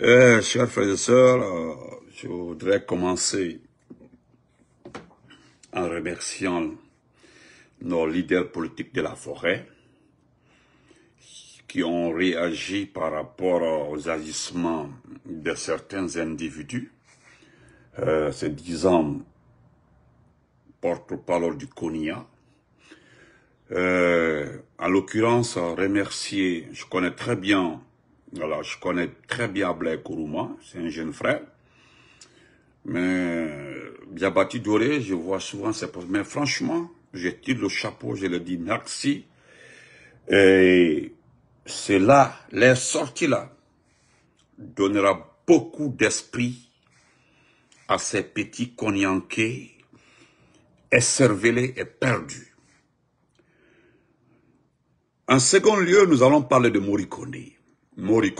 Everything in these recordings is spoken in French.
chers frères et sœurs, je voudrais commencer en remerciant nos leaders politiques de la forêt qui ont réagi par rapport aux agissements de certains individus, euh, dix ans porte-parole du CONIA. en euh, l'occurrence, remercier, je connais très bien alors, je connais très bien Blair Kourouma, c'est un jeune frère. Mais Diabati Doré, je vois souvent ses postes. Mais franchement, je tire le chapeau, je le dis merci. Et c'est là, les sorties là, donnera beaucoup d'esprit à ces petits et esservelés et perdus. En second lieu, nous allons parler de Morikone. Mori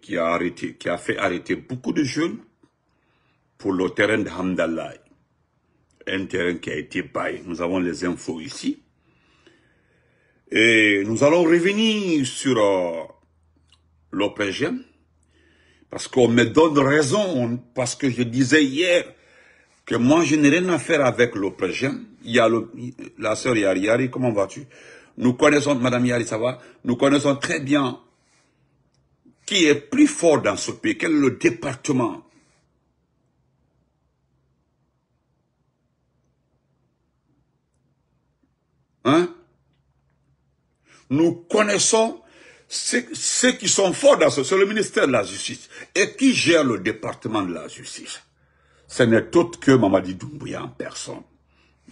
qui a, arrêté, qui a fait arrêter beaucoup de jeunes pour le terrain de Hamdallah. Un terrain qui a été baillé. Nous avons les infos ici. Et nous allons revenir sur euh, parce qu'on me donne raison, parce que je disais hier que moi, je n'ai rien à faire avec l'OPGM. Il y a la sœur Yari, Yari, comment vas-tu Nous connaissons, Madame Yari, ça va Nous connaissons très bien qui est plus fort dans ce pays, quel est le département Hein Nous connaissons ceux, qui sont forts dans ce, c'est le ministère de la Justice. Et qui gère le département de la Justice Ce n'est autre que Mamadi Doumbouya en personne.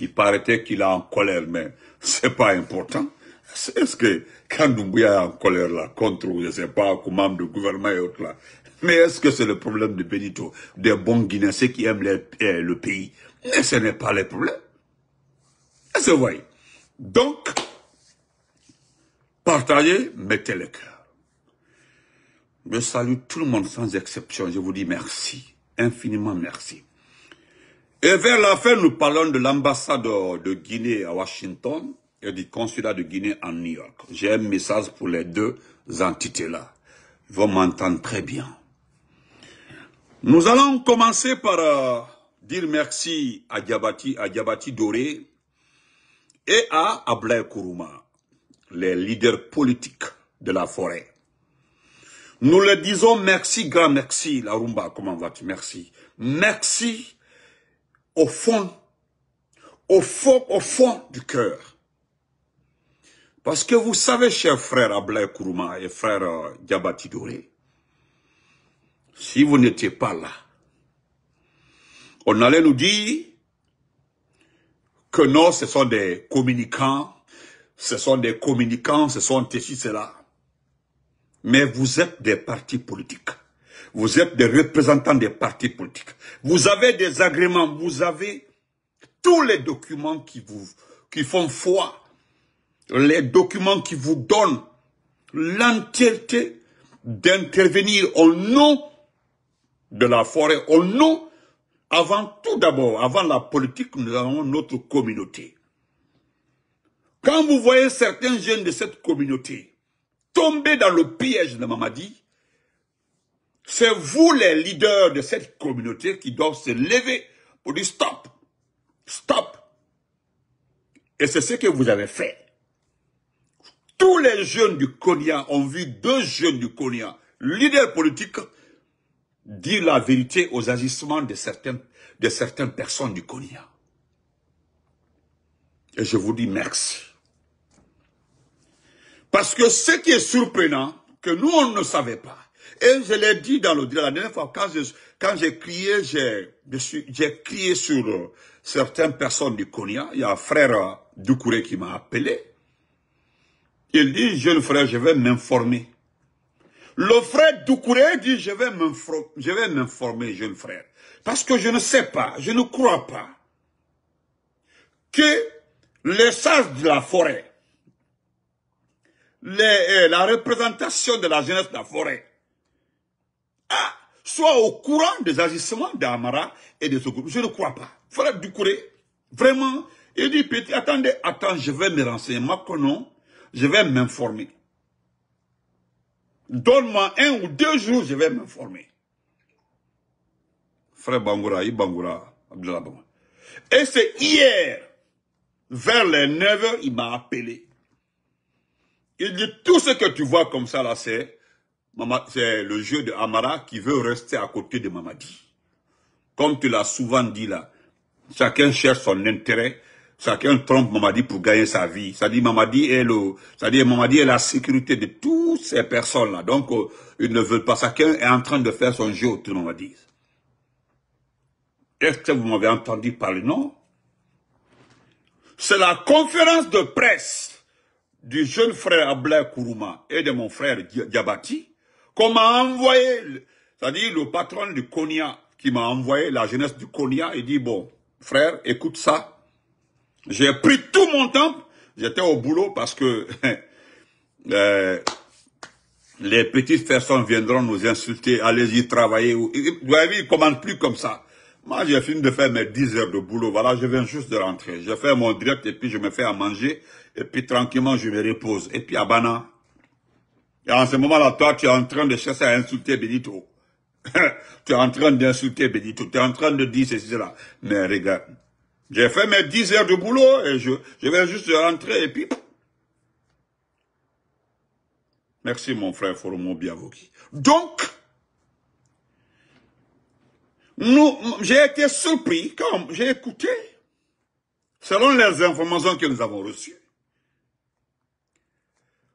Il paraît qu'il est en colère, mais c'est pas important. Est-ce que quand est en colère là, contre, je ne sais pas, membre de gouvernement et autres là, mais est-ce que c'est le problème de Benito, des bons Guinéens, ceux qui aiment eh, le pays Mais ce n'est pas le problème. Et c'est Donc, partagez, mettez le cœur. Je salue tout le monde sans exception. Je vous dis merci, infiniment merci. Et vers la fin, nous parlons de l'ambassadeur de Guinée à Washington, et du consulat de Guinée en New York. J'ai un message pour les deux entités-là. Ils vont m'entendre très bien. Nous allons commencer par euh, dire merci à Diabati, à Diabati Doré et à Ablai Kourouma, les leaders politiques de la forêt. Nous leur disons merci, grand merci, la Rumba, comment vas-tu, merci. Merci au fond, au fond, au fond du cœur. Parce que vous savez, chers frères Ablaï Kourouma et frère euh, Diabatidore, si vous n'étiez pas là, on allait nous dire que non, ce sont des communicants, ce sont des communicants, ce sont ceci, cela. Mais vous êtes des partis politiques. Vous êtes des représentants des partis politiques. Vous avez des agréments, vous avez tous les documents qui vous qui font foi les documents qui vous donnent l'entièreté d'intervenir au nom de la forêt, au nom, avant tout d'abord, avant la politique, nous avons notre communauté. Quand vous voyez certains jeunes de cette communauté tomber dans le piège de Mamadi, c'est vous les leaders de cette communauté qui doivent se lever pour dire stop, stop. Et c'est ce que vous avez fait. Tous les jeunes du Konya ont vu deux jeunes du Konya, leader politique, dire la vérité aux agissements de certaines, de certaines personnes du Konya. Et je vous dis merci. Parce que ce qui est surprenant, que nous, on ne savait pas. Et je l'ai dit dans le la dernière fois, quand j'ai crié, j'ai crié sur euh, certaines personnes du Konya. Il y a un frère euh, du qui m'a appelé. Il dit, jeune frère, je vais m'informer. Le frère Doucouré dit, je vais m'informer, jeune frère. Parce que je ne sais pas, je ne crois pas que les sages de la forêt, eh, la représentation de la jeunesse de la forêt, ah, soit au courant des agissements d'Amara et de ce groupe. Je ne crois pas. Frère Doucouré, vraiment, il dit, petit, attendez, attends, je vais me renseigner. Macron, je vais m'informer. Donne-moi un ou deux jours, je vais m'informer. Frère Bangoura, Ibangoura, Abdelabama. Et c'est hier, vers les 9 h il m'a appelé. Il dit, tout ce que tu vois comme ça là, c'est c'est le jeu de Amara qui veut rester à côté de Mamadi. Comme tu l'as souvent dit là, chacun cherche son intérêt, Chacun trompe Mamadi pour gagner sa vie. Ça dit Mamadi est le, ça la sécurité de toutes ces personnes-là. Donc, euh, ils ne veulent pas. Chacun est en train de faire son jeu autour de dit. Est-ce que vous m'avez entendu parler, non? C'est la conférence de presse du jeune frère Ablaï Kourouma et de mon frère Diabati qu'on m'a envoyé, cest à le patron du Konya qui m'a envoyé la jeunesse du Konya et dit, bon, frère, écoute ça, j'ai pris tout mon temps. J'étais au boulot parce que euh, les petites personnes viendront nous insulter, allez-y travailler. Vous voyez, ils ne commandent plus comme ça. Moi, j'ai fini de faire mes dix heures de boulot. Voilà, je viens juste de rentrer. Je fais mon direct et puis je me fais à manger. Et puis tranquillement, je me repose. Et puis à Bana. Et en ce moment-là, toi, tu es en train de chercher à insulter Benito. tu es en train d'insulter Benito. Tu es en train de dire ceci, cela. Mais regarde, j'ai fait mes 10 heures de boulot et je, je vais juste rentrer et puis... Merci mon frère bien Biavoki. Donc, nous, j'ai été surpris quand j'ai écouté, selon les informations que nous avons reçues,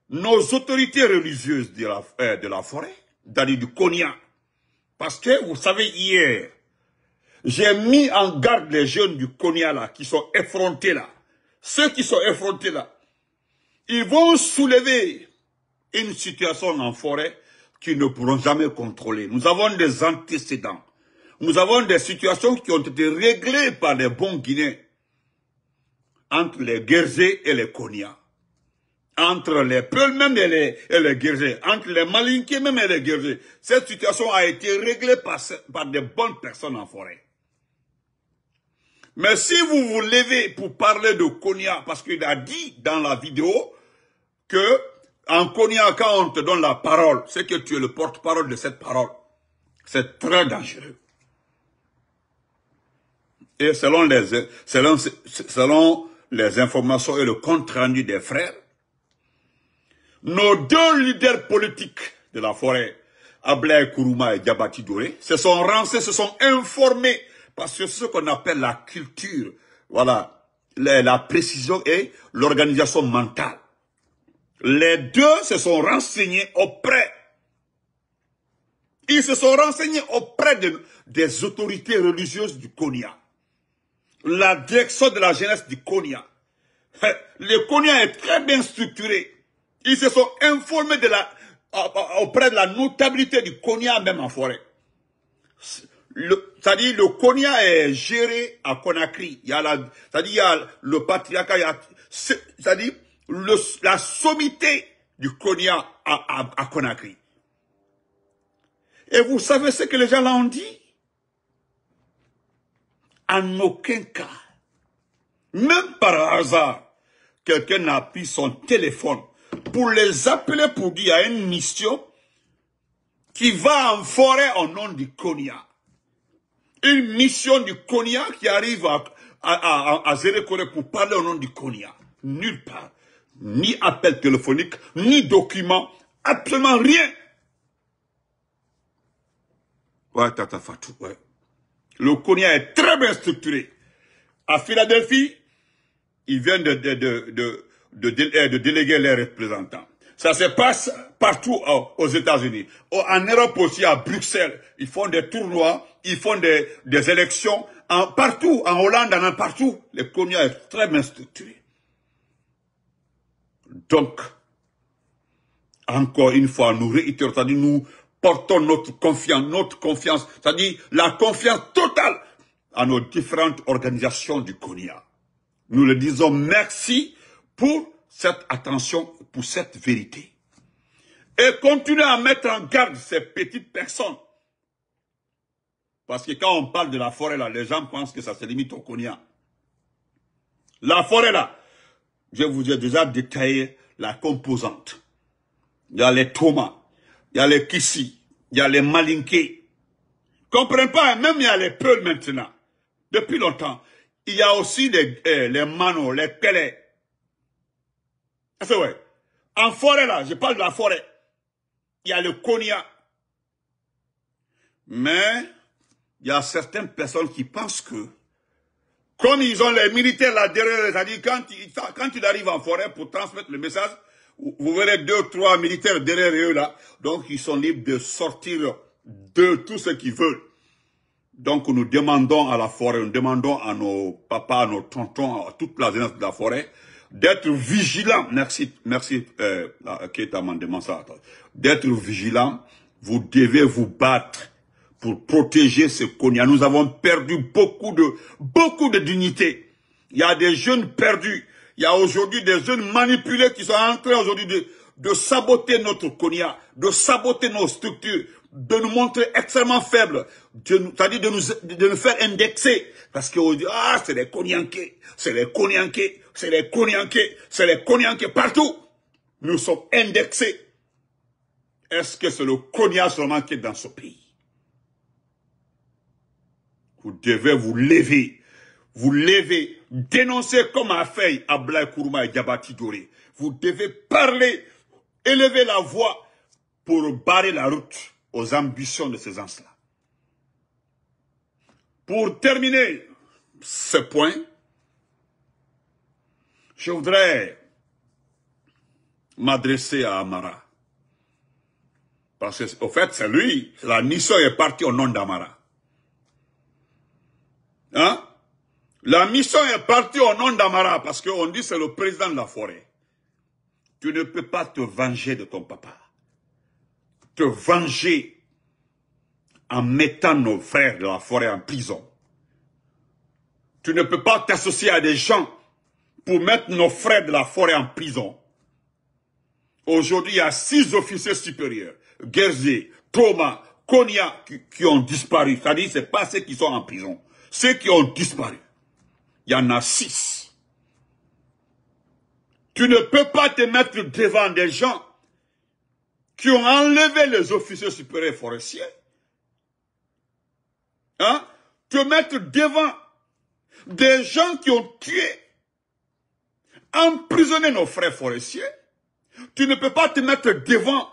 nos autorités religieuses de la, euh, de la forêt, d'aller du Konya, parce que vous savez, hier, j'ai mis en garde les jeunes du Konya là, qui sont effrontés là. Ceux qui sont effrontés là, ils vont soulever une situation en forêt qu'ils ne pourront jamais contrôler. Nous avons des antécédents. Nous avons des situations qui ont été réglées par les bons Guinéens entre les Guerzés et les Konya. Entre les Peuls même et les, et Entre les Malinqués même et les Guerzés. Cette situation a été réglée par, par bonnes personnes en forêt. Mais si vous vous levez pour parler de Konya, parce qu'il a dit dans la vidéo que en Konya, quand on te donne la parole, c'est que tu es le porte-parole de cette parole. C'est très dangereux. Et selon les, selon, les informations et le compte-rendu des frères, nos deux leaders politiques de la forêt, Ablaï Kourouma et Diabati Doré, se sont rancés, se sont informés parce que ce qu'on appelle la culture, voilà, la, précision et l'organisation mentale. Les deux se sont renseignés auprès. Ils se sont renseignés auprès des autorités religieuses du Konya. La direction de la jeunesse du Konya. Hein, le Konya est très bien structuré. Ils se sont informés auprès de la notabilité du Konya même en forêt c'est-à-dire le Konya est géré à Conakry. Il y a la, c'est-à-dire il y a le patriarcat, c'est-à-dire la sommité du Konya à, à, Conakry. Et vous savez ce que les gens l'ont dit En aucun cas, même par hasard, quelqu'un a pris son téléphone pour les appeler pour dire a une mission qui va en forêt au nom du Konya une mission du Konya qui arrive à, à, pour parler au nom du Konya. Nulle part. Ni appel téléphonique, ni document, absolument rien. Ouais, Tata Fatou, Le Konya est très bien structuré. À Philadelphie, ils viennent de, de, de, de eh, déléguer les représentants. Ça se passe partout euh, aux États-Unis. En Europe aussi, à Bruxelles, ils font des tournois ils font des, élections partout, en Hollande, en partout. Konya est très bien structuré. Donc, encore une fois, nous réitérons, cest à nous portons notre confiance, notre confiance, c'est-à-dire la confiance totale à nos différentes organisations du CONIA. Nous le disons merci pour cette attention, pour cette vérité. Et continuez à mettre en garde ces petites personnes parce que quand on parle de la forêt, là, les gens pensent que ça se limite au Konya. La forêt, là, je vous ai déjà détaillé la composante. Il y a les Thomas, il y a les kissis, il y a les Malinké. Comprenez pas, hein, même il y a les Peuls maintenant. Depuis longtemps. Il y a aussi les, eh, les Mano, les C'est vrai. En forêt, là, je parle de la forêt. Il y a le Konya. Mais il y a certaines personnes qui pensent que, comme ils ont les militaires là derrière, c'est-à-dire quand, quand ils arrivent en forêt pour transmettre le message, vous verrez deux, trois militaires derrière eux là. Donc ils sont libres de sortir de tout ce qu'ils veulent. Donc nous demandons à la forêt, nous demandons à nos papas, à nos tontons, à toute la jeunesse de la forêt, d'être vigilants. Merci, merci, euh, amendement ça. D'être vigilants, vous devez vous battre pour protéger ce Konya. Nous avons perdu beaucoup de, beaucoup de dignité. Il y a des jeunes perdus. Il y a aujourd'hui des jeunes manipulés qui sont en train aujourd'hui de, saboter notre Konya, de saboter nos structures, de nous montrer extrêmement faibles, c'est-à-dire de nous, de nous faire indexer. Parce qu'on dit, ah, c'est les Konyankés, c'est les Konyankés, c'est les Konyankés, c'est les Konyankés, partout. Nous sommes indexés. Est-ce que c'est le Konya seulement qui est dans ce pays vous devez vous lever. Vous lever, dénoncer comme a fait Ablaï Kourouma et Diabati Doré. Vous devez parler, élever la voix pour barrer la route aux ambitions de ces gens-là. Pour terminer ce point, je voudrais m'adresser à Amara. Parce qu'en fait, c'est lui. La mission est partie au nom d'Amara. Hein? La mission est partie au nom d'Amara parce qu'on dit c'est le président de la forêt. Tu ne peux pas te venger de ton papa. Te venger en mettant nos frères de la forêt en prison. Tu ne peux pas t'associer à des gens pour mettre nos frères de la forêt en prison. Aujourd'hui, il y a six officiers supérieurs, Guerzé, Thomas, Konya, qui, ont disparu. C'est-à-dire, c'est pas ceux qui sont en prison. Ceux qui ont disparu, il y en a six. Tu ne peux pas te mettre devant des gens qui ont enlevé les officiers supérieurs forestiers. Hein? Te mettre devant des gens qui ont tué, emprisonné nos frères forestiers. Tu ne peux pas te mettre devant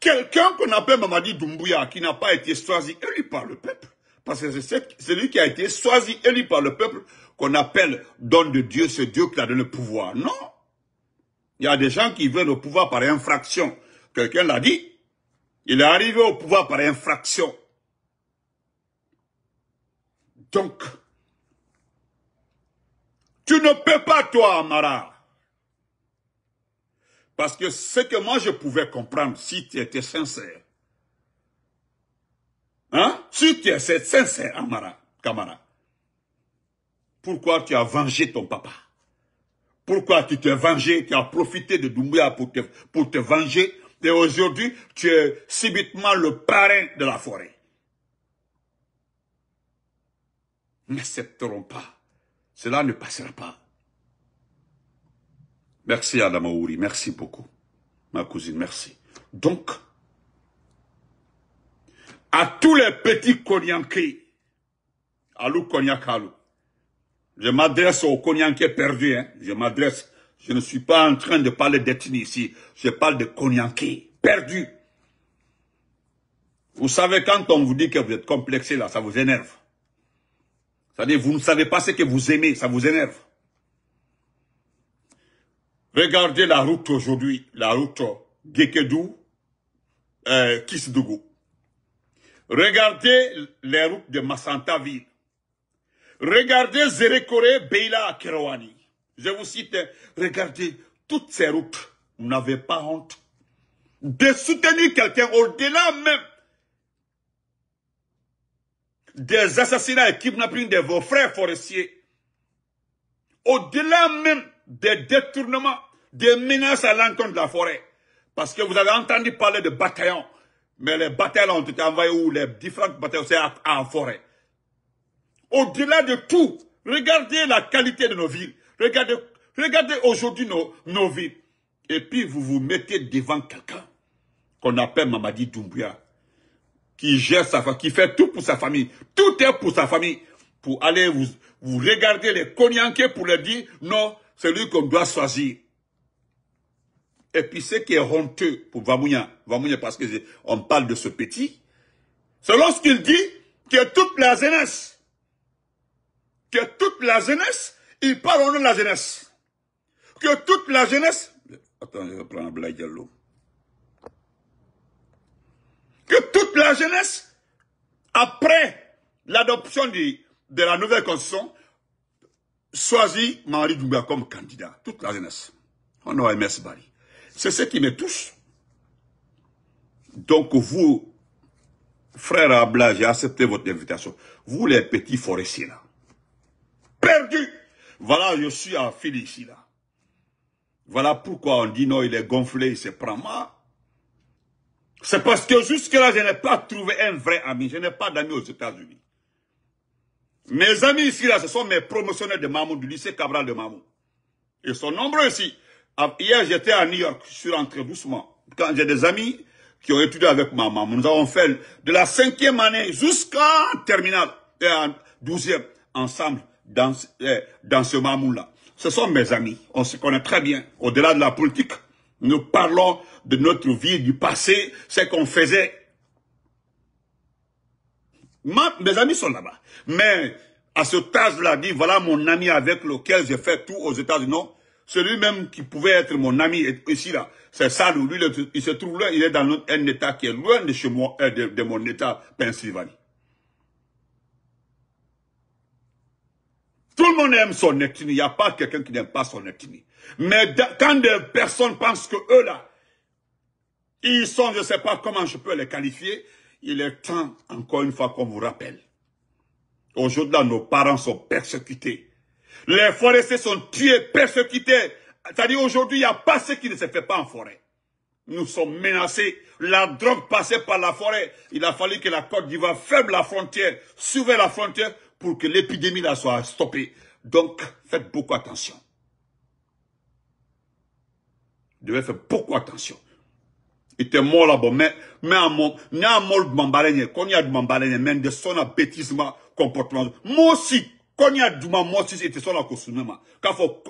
quelqu'un qu'on appelle Mamadi Doumbouya, qui n'a pas été choisi élu par le peuple. Parce que c'est celui qui a été choisi, élu par le peuple, qu'on appelle don de Dieu, c'est Dieu qui a donné le pouvoir. Non. Il y a des gens qui veulent au pouvoir par infraction. Quelqu'un l'a dit. Il est arrivé au pouvoir par infraction. Donc, tu ne peux pas, toi, Amara. Parce que ce que moi je pouvais comprendre, si tu étais sincère, Hein? Si tu es sincère, Amara, Kamara. pourquoi tu as vengé ton papa Pourquoi tu t'es vengé Tu as profité de Doumbouya pour te, pour te venger et aujourd'hui, tu es subitement le parrain de la forêt. N'accepterons pas. Cela ne passera pas. Merci Adamaouri, merci beaucoup. Ma cousine, merci. Donc, à tous les petits Konyankés. Alou Konyakalou. Je m'adresse aux Konyankés perdus. Hein. Je m'adresse. Je ne suis pas en train de parler d'ethnie ici. Je parle de Konyankés perdus. Vous savez, quand on vous dit que vous êtes complexé, là, ça vous énerve. C'est-à-dire, vous ne savez pas ce que vous aimez, ça vous énerve. Regardez la route aujourd'hui, la route Gekedou, euh, Kisdougou. Regardez les routes de Massantaville. Regardez Zérekoré, Beyla Kerouani. Je vous cite, regardez toutes ces routes. Vous n'avez pas honte de soutenir quelqu'un au-delà même des assassinats et kidnappings de vos frères forestiers. Au-delà même des détournements, des menaces à l'encontre de la forêt. Parce que vous avez entendu parler de bataillons, mais les batailles ont été envoyées où les différentes batailles, c'est en forêt. Au-delà de tout, regardez la qualité de nos villes. Regardez, regardez aujourd'hui nos, nos villes. Et puis vous vous mettez devant quelqu'un qu'on appelle Mamadi Doumbouya, qui gère sa qui fait tout pour sa famille. Tout est pour sa famille. Pour aller vous, vous regarder les qui pour leur dire, non, c'est lui qu'on doit choisir. Et puis ce qui est honteux pour Vamounia, Vamounia parce qu'on parle de ce petit, c'est lorsqu'il dit que toute la jeunesse, que toute la jeunesse, il parle au nom de la jeunesse. Que toute la jeunesse, attends, je vais prendre Que toute la jeunesse, après l'adoption de la nouvelle constitution, choisit Marie Douga comme candidat. Toute la jeunesse. On a MS Barry. C'est ce qui me touche. Donc vous, frère Abla, j'ai accepté votre invitation. Vous les petits forestiers là, perdus. Voilà, je suis en file ici là. Voilà pourquoi on dit non, il est gonflé, il se prend mal. C'est parce que jusque-là, je n'ai pas trouvé un vrai ami. Je n'ai pas d'amis aux États-Unis. Mes amis ici, là, ce sont mes promotionnaires de Mamou, du lycée Cabral de Mamou. Ils sont nombreux ici. Hier, j'étais à New York, je suis rentré doucement. Quand j'ai des amis qui ont étudié avec ma maman, nous avons fait de la cinquième année jusqu'à terminale, et en douzième, ensemble, dans, eh, dans ce mamou là Ce sont mes amis, on se connaît très bien. Au-delà de la politique, nous parlons de notre vie, du passé, ce qu'on faisait. mes amis sont là-bas. Mais à ce tas là dit, voilà mon ami avec lequel j'ai fait tout aux États-Unis. Celui-même qui pouvait être mon ami est ici là. C'est ça, lui, il se trouve là, il est dans un état qui est loin de chez moi, euh, de, mon état Pennsylvanie. Tout le monde aime son ethnie. Il n'y a pas quelqu'un qui n'aime pas son ethnie. Mais quand des personnes pensent que eux là, ils sont, je ne sais pas comment je peux les qualifier, il est temps, encore une fois, qu'on vous rappelle. Aujourd'hui, nos parents sont persécutés. Les forestiers sont tués, persécutés. C'est-à-dire aujourd'hui, il n'y a pas ce qui ne se fait pas en forêt. Nous sommes menacés. La drogue passait par la forêt. Il a fallu que la Côte d'Ivoire ferme la frontière, sauver la frontière pour que l'épidémie soit stoppée. Donc, faites beaucoup attention. Vous devez faire beaucoup attention. était mort là-bas, mais, mais à mon, y a mort de Quand il y a de m'emballer, même de son abêtissement, comportement. Moi aussi, Konya Duma Moses était sur la Kosumema. Kafo,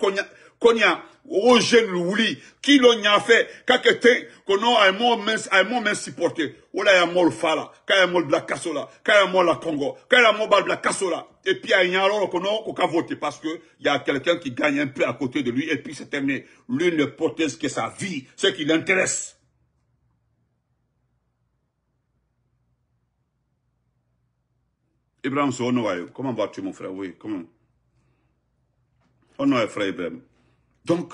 Konya, euh, Konya, Oje Louli, qui l'on y a fait, Kakete, Kono, Aimon Mens, même Mens il Ola Yamol Fala, Kayamol de la ya Kayamol la Congo, Kayamol de la Kassola. Et puis, il y a alors Kono, voté parce que il y a quelqu'un qui gagne un peu à côté de lui et puis c'est terminé. Lui ne protège que sa vie, ce qui l'intéresse. Ibrahim comment vas-tu mon frère Oui, comment On Onoaï, frère Ibrahim. Donc,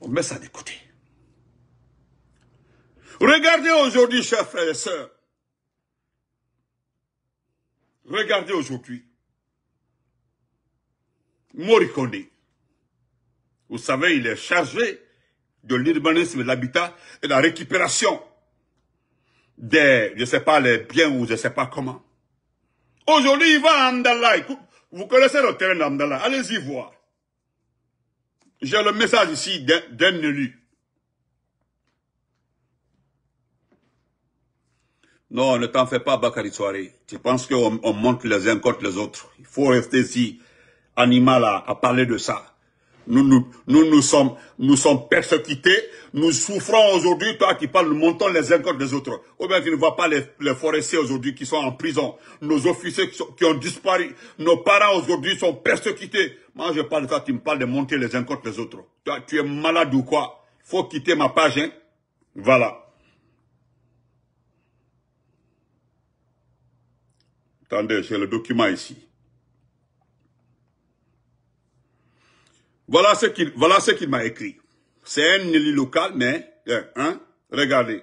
on met ça de côté. Regardez aujourd'hui, chers frères et sœurs. Regardez aujourd'hui. Morikone. Vous savez, il est chargé de l'urbanisme, de l'habitat et de la récupération des, je ne sais pas, les biens ou je ne sais pas comment. Aujourd'hui, il va à Andallah. Vous connaissez le terrain d'Andala, Allez-y voir. J'ai le message ici d'un élu. Non, ne t'en fais pas, Bakary Tu penses qu'on on monte les uns contre les autres. Il faut rester si animal, à parler de ça. Nous nous, nous, sommes, nous sommes persécutés, nous souffrons aujourd'hui, toi qui parles, nous montons les uns contre les autres. Ou bien tu ne vois pas les, forestiers aujourd'hui qui sont en prison, nos officiers qui, ont disparu, nos parents aujourd'hui sont persécutés. Moi je parle de toi, tu me parles de monter les uns contre les autres. Toi, tu es malade ou quoi Il faut quitter ma page, hein. Voilà. Attendez, j'ai le document ici. Voilà ce qu'il voilà m'a écrit. C'est un élu local, mais, euh, hein, regardez.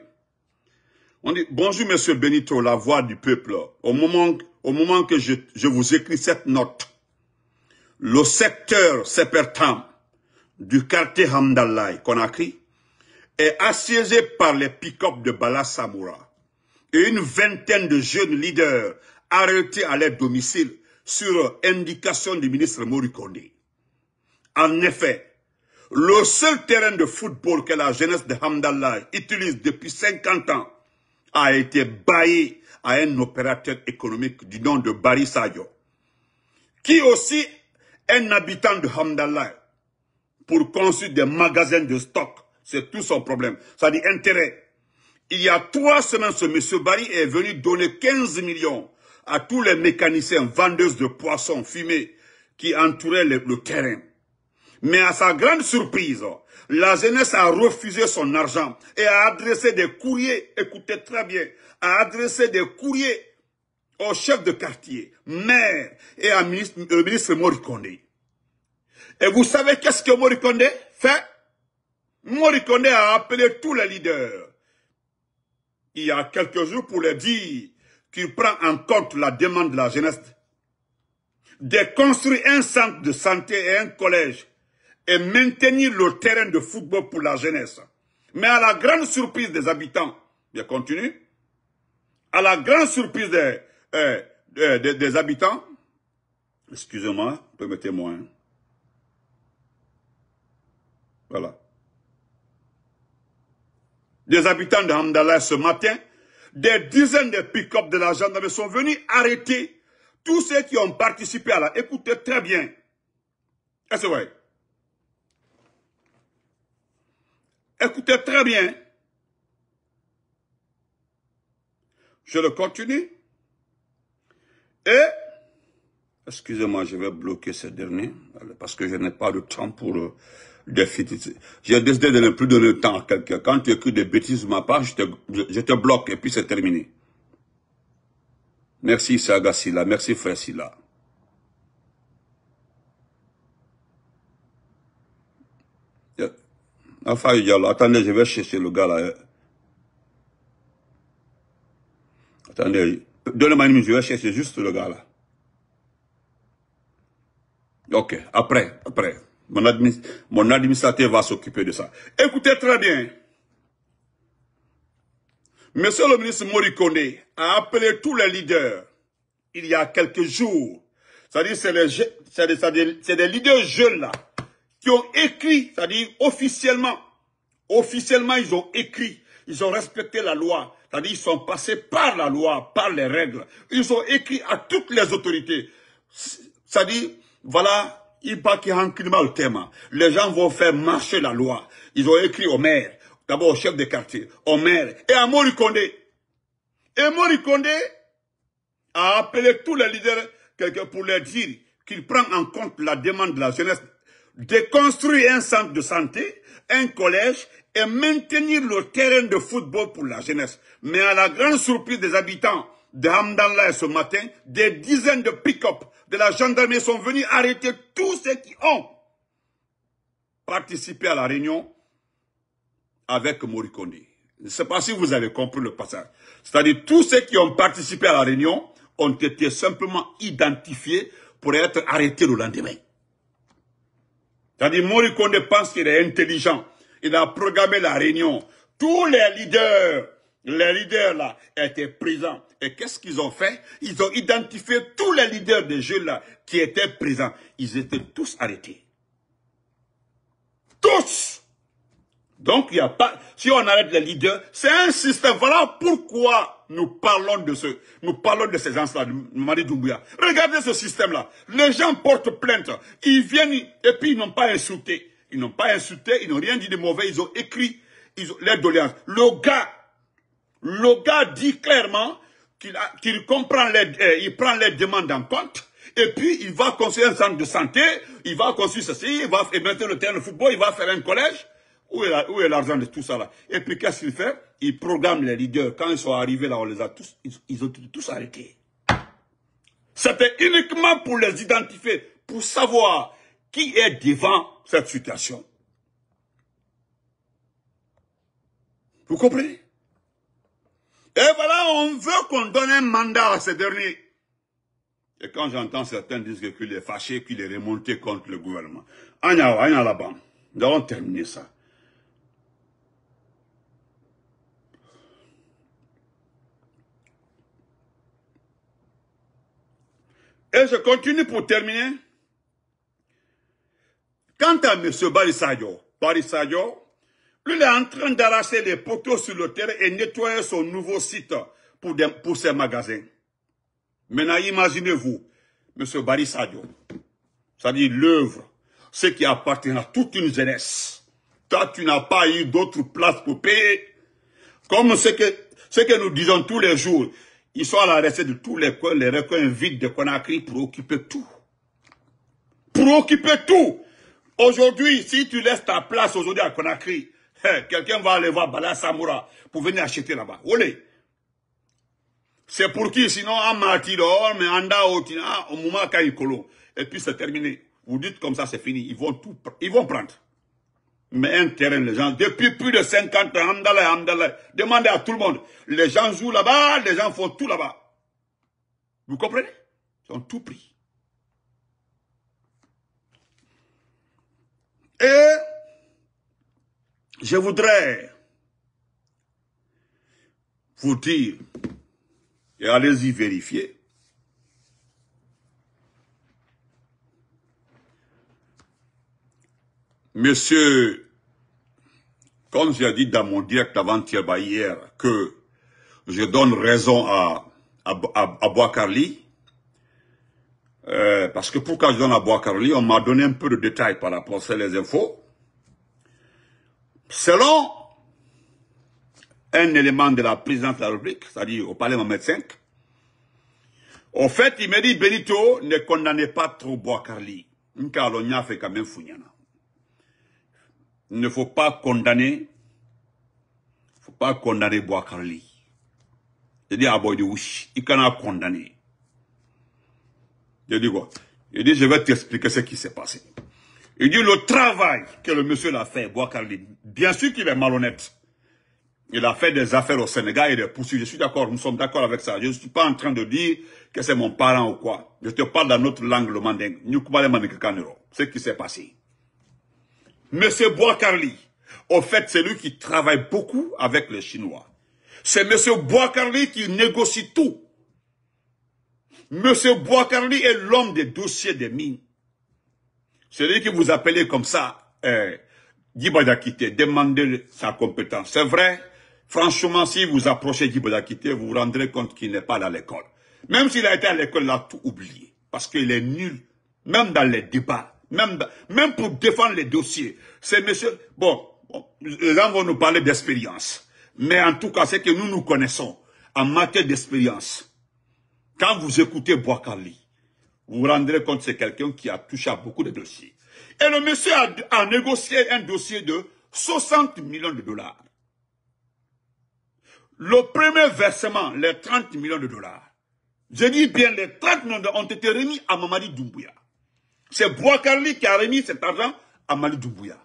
On dit, bonjour monsieur Benito, la voix du peuple. Au moment, au moment que je, je vous écris cette note, le secteur Sepertam du quartier Hamdallah écrit, est assiégé par les pick-up de Bala Samoura et une vingtaine de jeunes leaders arrêtés à leur domicile sur indication du ministre Kondé. En effet, le seul terrain de football que la jeunesse de Hamdallah utilise depuis 50 ans a été baillé à un opérateur économique du nom de Barry Sayo, qui aussi est un habitant de Hamdallah pour construire des magasins de stock. C'est tout son problème. Ça dit intérêt. Il y a trois semaines, ce monsieur Barry est venu donner 15 millions à tous les mécaniciens, vendeuses de poissons fumés qui entouraient le terrain. Mais à sa grande surprise, la jeunesse a refusé son argent et a adressé des courriers, écoutez très bien, a adressé des courriers au chef de quartier, maire et au ministre euh, Morikonde. Et vous savez qu'est-ce que Morikonde fait Morikonde a appelé tous les leaders il y a quelques jours pour leur dire qu'il prend en compte la demande de la jeunesse de construire un centre de santé et un collège et maintenir le terrain de football pour la jeunesse. Mais à la grande surprise des habitants, bien continue, à la grande surprise des, euh, euh, habitants, excusez-moi, permettez-moi, hein. voilà, des habitants de Hamdallah ce matin, des dizaines de pick-up de la gendarmerie sont venus arrêter tous ceux qui ont participé à la... Écoutez très bien. Est-ce vrai Écoutez très bien. Je le continue. Et, excusez-moi, je vais bloquer ce dernier, parce que je n'ai pas le temps pour définir. J'ai décidé de ne plus donner le temps à quelqu'un. Quand tu écris des bêtises de ma part, je te, te bloque et puis c'est terminé. Merci Sagasila, merci Frère Silla. Alpha attendez, je vais chercher le gars là. Hein. Attendez, donnez-moi une minute, je vais chercher juste le gars là. Ok, après, après. Mon, mon administrateur va s'occuper de ça. Écoutez très bien. Monsieur le ministre Morikone a appelé tous les leaders il y a quelques jours. C'est-à-dire, c'est des leaders jeunes là ont écrit, c'est-à-dire officiellement, officiellement ils ont écrit, ils ont respecté la loi, c'est-à-dire ils sont passés par la loi, par les règles. Ils ont écrit à toutes les autorités, c'est-à-dire, voilà, il pas qu'il y un thème. Les gens vont faire marcher la loi. Ils ont écrit au maire, d'abord au chef de quartier, au maire, et à Condé. Et Condé a appelé tous les leaders pour leur dire qu'ils prennent en compte la demande de la jeunesse de construire un centre de santé, un collège et maintenir le terrain de football pour la jeunesse. Mais à la grande surprise des habitants de Hamdallah ce matin, des dizaines de pick-up de la gendarmerie sont venus arrêter tous ceux qui ont participé à la réunion avec Morikondi. Je ne sais pas si vous avez compris le passage. C'est-à-dire tous ceux qui ont participé à la réunion ont été simplement identifiés pour être arrêtés le lendemain. C'est-à-dire, Morikonde pense qu'il est intelligent. Il a programmé la réunion. Tous les leaders, les leaders là, étaient présents. Et qu'est-ce qu'ils ont fait Ils ont identifié tous les leaders des jeux là qui étaient présents. Ils étaient tous arrêtés. Tous donc, il n'y a pas, si on arrête les leaders, c'est un système. Voilà pourquoi nous parlons de ce, nous parlons de ces gens-là, Marie Doumbouya. Regardez ce système-là. Les gens portent plainte. Ils viennent, et puis ils n'ont pas insulté. Ils n'ont pas insulté, ils n'ont rien dit de mauvais, ils ont écrit ils ont, les doléances. Le gars, le gars dit clairement qu'il comprend les, euh, il prend les demandes en compte. Et puis, il va construire un centre de santé, il va construire ceci, il va émettre le terrain de football, il va faire un collège. Où est l'argent de tout ça là Et puis qu'est-ce qu'il fait Il programme les leaders. Quand ils sont arrivés là, on les a tous, ils, ont tous arrêtés. C'était uniquement pour les identifier, pour savoir qui est devant cette situation. Vous comprenez Et voilà, on veut qu'on donne un mandat à ces derniers. Et quand j'entends certains dire qu'il est fâché, qu'il est remonté contre le gouvernement. là-bas nous allons terminer ça. Et je continue pour terminer. Quant à M. Barisayo, lui, il est en train d'arracher les poteaux sur le terrain et nettoyer son nouveau site pour, ses magasins. Maintenant, imaginez-vous, M. Barisayo, c'est-à-dire l'œuvre, ce qui appartient à toute une jeunesse. Toi, tu n'as pas eu d'autre place pour payer. Comme ce que, ce que nous disons tous les jours, ils sont à la recette de tous les coins, les recoins vides de Conakry pour occuper tout. Pour occuper tout. Aujourd'hui, si tu laisses ta place aujourd'hui à Conakry, eh, quelqu'un va aller voir Bala Samoura pour venir acheter là-bas. Olé. C'est pour qui Sinon, un martyr dehors, mais en au moment Kaikolo. Et puis c'est terminé. Vous dites comme ça, c'est fini. Ils vont tout, ils vont prendre. Mais un terrain, les gens, depuis plus de 50 ans, demandez à tout le monde. Les gens jouent là-bas, les gens font tout là-bas. Vous comprenez Ils ont tout pris. Et je voudrais vous dire, et allez-y vérifier, Monsieur, comme j'ai dit dans mon direct avant-hier, bah, hier, que je donne raison à, à, euh, parce que pourquoi je donne à Boakarli, on m'a donné un peu de détails par rapport à les infos. Selon un élément de la présidence de la République, c'est-à-dire au palais Mohamed V, au fait, il me dit, Benito, ne condamnez pas trop Boakarli. a fait quand même Fouignana. Il ne faut pas condamner, il ne faut pas condamner Boakarli. J'ai dit à Boy il condamner. J'ai dit quoi J'ai dit, je vais t'expliquer ce qui s'est passé. Il dit, le travail que le monsieur l'a fait, Boakarli, bien sûr qu'il est malhonnête. Il a fait des affaires au Sénégal et des poursuites. Je suis d'accord, nous sommes d'accord avec ça. Je ne suis pas en train de dire que c'est mon parent ou quoi. Je te parle dans notre langue, le mandingue. ce qui s'est passé. Monsieur Boakarli, au fait, c'est lui qui travaille beaucoup avec les Chinois. C'est Monsieur Boakarli qui négocie tout. Monsieur Boakarli est l'homme des dossiers des mines. C'est lui qui vous appelez comme ça, euh, demandez sa compétence. C'est vrai, franchement, si vous approchez Dibadakite, vous vous rendrez compte qu'il n'est pas à l'école. Même s'il a été à l'école, il a tout oublié. Parce qu'il est nul, même dans les débats même, même pour défendre les dossiers. C'est monsieur, bon, les gens vont nous parler d'expérience. Mais en tout cas, c'est que nous nous connaissons en matière d'expérience. Quand vous écoutez Boakali, vous vous rendrez compte que c'est quelqu'un qui a touché à beaucoup de dossiers. Et le monsieur a, négocié un dossier de 60 millions de dollars. Le premier versement, les 30 millions de dollars, je dis bien les 30 millions de ont été remis à Mamadi Doumbouya. C'est Boakarli qui a remis cet argent à Mali Doumbouya.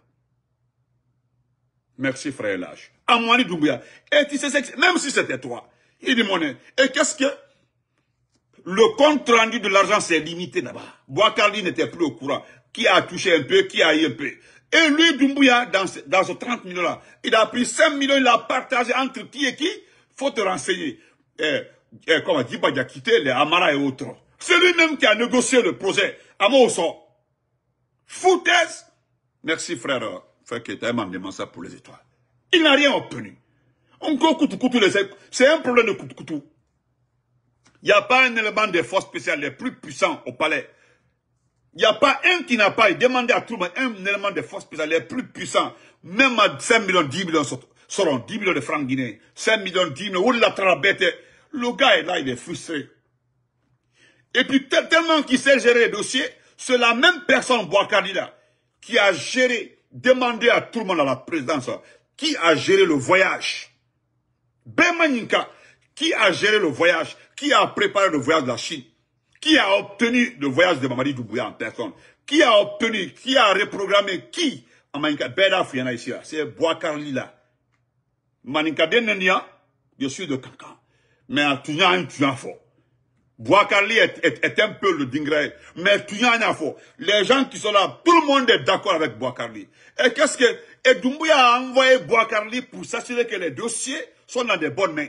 Merci frère Lâche. À Mali Doumbouya. Et tu sais, même si c'était toi, il dit mon Et qu'est-ce que le compte rendu de l'argent s'est limité là-bas. Boakarli n'était plus au courant. Qui a touché un peu, qui a eu un peu. Et lui, Doumbouya, dans, ce, dans 30 millions-là, il a pris 5 millions, il l'a partagé entre qui et qui Faut te renseigner. Et eh, comme eh, comment dit, il a quitté les Amara et autres. C'est lui-même qui a négocié le projet. À mon sort. Foutaise. Merci frère. Frère tellement ça pour les étoiles. Il n'a rien obtenu. C'est un problème de coutou coutou. Il n'y a pas un élément de force spéciale les plus puissants au palais. Il n'y a pas un qui n'a pas demandé à tout le monde un élément de force spéciale les plus puissants. Même à 5 millions, 10 millions seront 10 millions de francs guinéens. 5 millions, 10 millions. Où la Le gars est là, il est frustré. Et puis tellement qu'il sait gérer les dossiers, c'est la même personne, Lila, qui a géré, demandé à tout le monde à la présidence, qui a géré le voyage. Maninka, qui a géré le voyage, qui a préparé le voyage de la Chine, qui a obtenu le voyage de Mamadi Doubouya en personne, qui a obtenu, qui a reprogrammé, qui y en a ben ici, c'est Lila. Maninka Denenia, je suis de Kankan. Mais à tu une fort. Boakali est, un peu le dingré, mais tu info les gens qui sont là, tout le monde est d'accord avec Boakali. Et qu'est-ce que et Dumbuya a envoyé Boakali pour s'assurer que les dossiers sont dans de bonnes mains.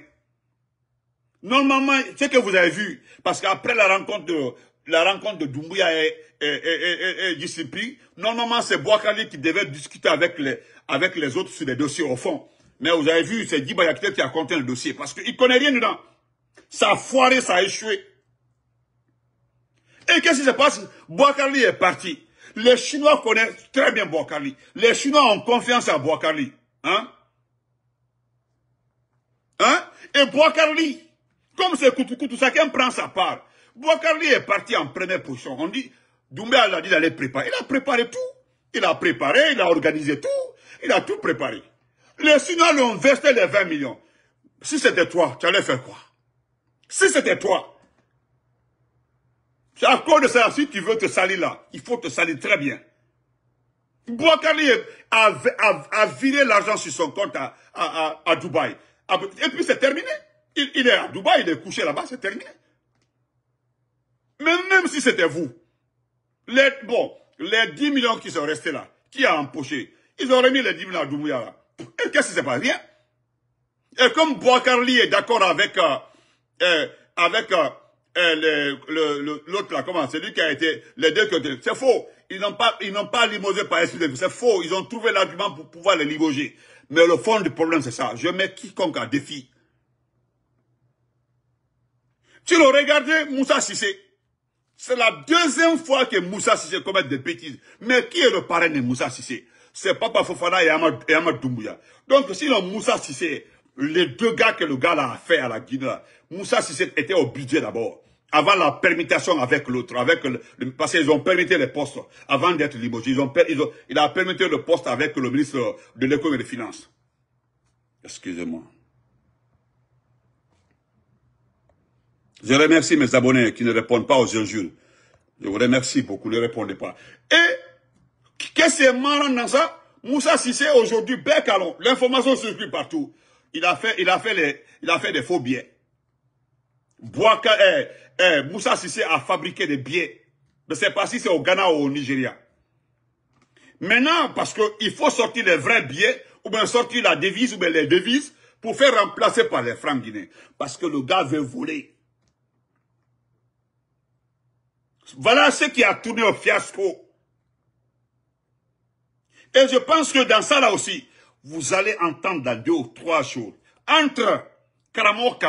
Normalement, ce que vous avez vu, parce qu'après la rencontre de la rencontre de Dumbuya et, et, normalement c'est Boakali qui devait discuter avec les, avec les autres sur les dossiers au fond. Mais vous avez vu, c'est qui qui a compté le dossier, parce qu'il connaît rien dedans. Ça a foiré, ça a échoué. Et qu'est-ce qui se passe Boakali est parti. Les Chinois connaissent très bien Boakali. Les Chinois ont confiance à Boakali. Hein Hein Et Boakali, comme c'est Koutoukou, chacun prend sa part. Boakali est parti en première position. On dit, Doumbé l'a dit d'aller préparer. Il a préparé tout. Il a préparé, il a organisé tout. Il a tout préparé. Les Chinois lui ont versé les 20 millions. Si c'était toi, tu allais faire quoi Si c'était toi, c'est à cause de ça, si tu veux te salir là, il faut te salir très bien. Boakarli a, a, viré l'argent sur son compte à, Dubaï. Ah, et puis c'est terminé. Il, est à Dubaï, il est couché là-bas, c'est terminé. Mais même si c'était vous, les, bon, les 10 millions qui sont restés là, qui a empoché, ils ont remis les 10 millions à Doumbouya là. Et qu'est-ce qui c'est pas Rien. Et comme Boakarli est d'accord avec, euh, euh, avec euh, euh, le l'autre là, comment, celui qui a été, les deux que C'est faux. Ils n'ont pas, ils n'ont pas limogé par esprit C'est faux. Ils ont trouvé l'argument pour pouvoir les limoger. Mais le fond du problème, c'est ça. Je mets quiconque à défi. Tu le regardé, Moussa Sissé. C'est la deuxième fois que Moussa Sissé commet des bêtises. Mais qui est le parrain de Moussa Sissé C'est Papa Fofana et Ahmad, et Ahmad Doumbouya. Donc, si Moussa Sissé, les deux gars que le gars a fait à la Guinée, Moussa Sissé était au budget d'abord avant la permutation avec l'autre, avec le, parce qu'ils ont permis les postes avant d'être libérés. Ils ont, ils il a permis le poste avec le ministre de l'économie et des finances. Excusez-moi. Je remercie mes abonnés qui ne répondent pas aux injures. Je vous remercie beaucoup, ne répondez pas. Et, qu'est-ce qui est marrant dans ça Moussa Sissé, aujourd'hui, bec l'information circule partout. Il a fait, il a fait les, il a fait des faux biais. Boaka, eh, eh, Moussa Sissé a fabriqué des billets. Je ne sais pas si c'est au Ghana ou au Nigeria. Maintenant, parce qu'il faut sortir les vrais billets, ou bien sortir la devise, ou bien les devises, pour faire remplacer par les francs guinéens. Parce que le gars veut voler. Voilà ce qui a tourné au fiasco. Et je pense que dans ça là aussi, vous allez entendre dans deux ou trois choses. entre Karamor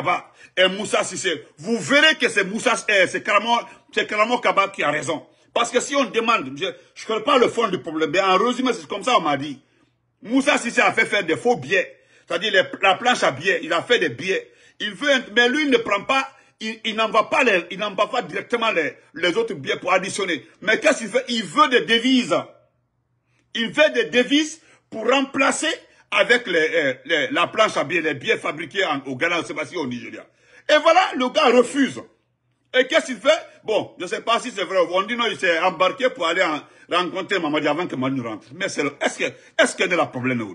et Moussa Sissé. Vous verrez que c'est Moussa, euh, c'est carrément Kaba qui a raison. Parce que si on demande, je ne connais pas le fond du problème, mais en résumé, c'est comme ça on m'a dit. Moussa Sissé a fait faire des faux billets, c'est-à-dire la planche à billets, il a fait des billets. Il veut, mais lui, il ne prend pas, il, n'en va pas, les, il va pas directement les, les autres billets pour additionner. Mais qu'est-ce qu'il fait Il veut des devises. Il veut des devises pour remplacer avec les, euh, la planche à billets, les billets fabriqués au Ghana, au Sébastien, au Nigeria. Et voilà, le gars refuse. Et qu'est-ce qu'il fait Bon, je ne sais pas si c'est vrai. On dit non, il s'est embarqué pour aller rencontrer Mamadi avant que Mamadi rentre. Mais est-ce que est-ce que c'est le problème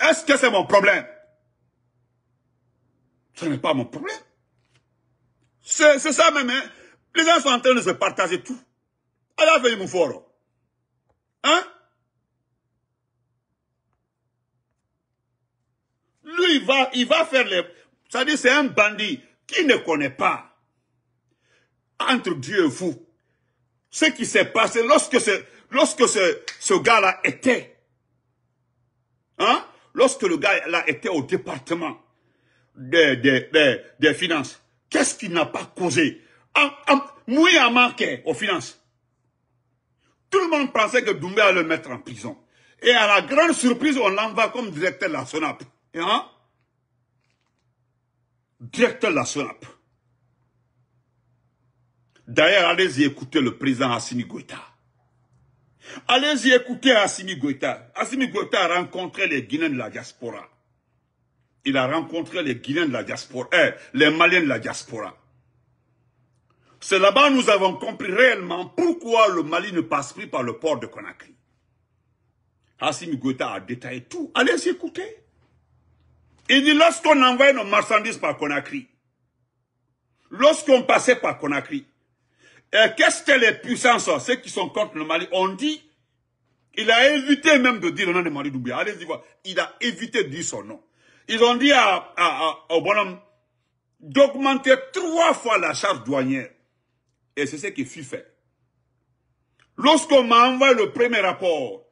Est-ce que c'est mon problème Ce n'est pas mon problème. C'est ça même. Hein. Les gens sont en train de se partager tout. Allez venez mon forum. Hein Lui, va, il va faire les cest à c'est un bandit qui ne connaît pas entre Dieu et vous ce qui s'est passé lorsque ce, lorsque ce, ce gars-là était. Hein? Lorsque le gars-là était au département des, finances, qu'est-ce qu'il n'a pas causé Moui a manqué aux finances. Tout le monde pensait que Doumbé allait le mettre en prison. Et à la grande surprise, on l'envoie comme directeur de la SONAP. Hein? directeur de la SONAP. D'ailleurs, allez-y écouter le président Assimi Goïta. Allez-y écouter Assimi Goïta. Assimi Goïta a rencontré les Guinéens de la diaspora. Il a rencontré les Guinéens de la diaspora, eh, les Maliens de la diaspora. C'est là-bas nous avons compris réellement pourquoi le Mali ne passe plus par le port de Conakry. Assimi Goïta a détaillé tout. Allez-y écouter. Il dit, lorsqu'on envoie nos marchandises par Conakry, lorsqu'on passait par Conakry, euh, qu'est-ce que les puissances, ceux qui sont contre le Mali, ont dit Il a évité même de dire le nom de Mali Doubia. Allez-y voir. Il a évité de dire son nom. Ils ont dit à, au bonhomme d'augmenter trois fois la charge douanière. Et c'est ce qui fut fait. Lorsqu'on m'a envoyé le premier rapport,